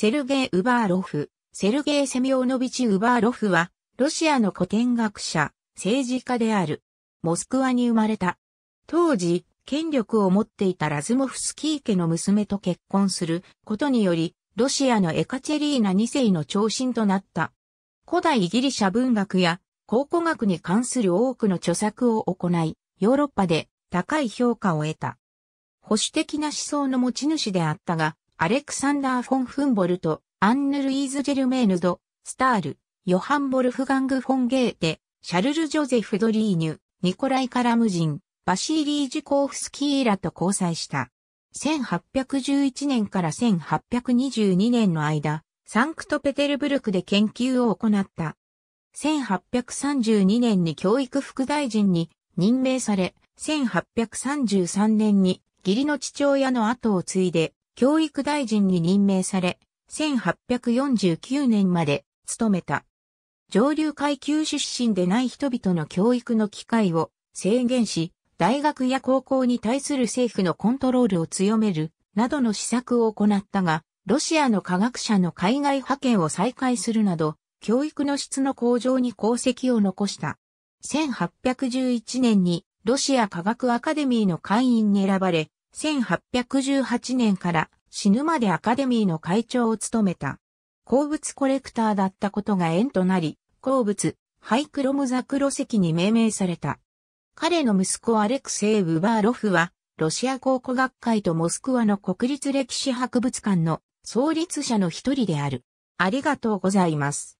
セルゲイ・ウバーロフ、セルゲイ・セミオノビチ・ウバーロフは、ロシアの古典学者、政治家である。モスクワに生まれた。当時、権力を持っていたラズモフスキー家の娘と結婚することにより、ロシアのエカチェリーナ2世の長身となった。古代ギリシャ文学や考古学に関する多くの著作を行い、ヨーロッパで高い評価を得た。保守的な思想の持ち主であったが、アレクサンダー・フォン・フンボルト、アンヌ・ルイーズ・ジェルメーヌド、スタール、ヨハン・ボルフガング・フォン・ゲーテ、シャルル・ジョゼフ・ドリーニュ、ニコライ・カラムジン、バシーリー・ジコーフスキーらと交際した。1811年から1822年の間、サンクトペテルブルクで研究を行った。1832年に教育副大臣に任命され、1833年に義理の父親の後を継いで教育大臣に任命され、1849年まで務めた。上流階級出身でない人々の教育の機会を制限し、大学や高校に対する政府のコントロールを強めるなどの施策を行ったが、ロシアの科学者の海外派遣を再開するなど、教育の質の向上に功績を残した。1811年にロシア科学アカデミーの会員に選ばれ、1818年から死ぬまでアカデミーの会長を務めた。鉱物コレクターだったことが縁となり、鉱物、ハイクロムザクロ石に命名された。彼の息子アレクセイ・ウバーロフは、ロシア考古学会とモスクワの国立歴史博物館の創立者の一人である。ありがとうございます。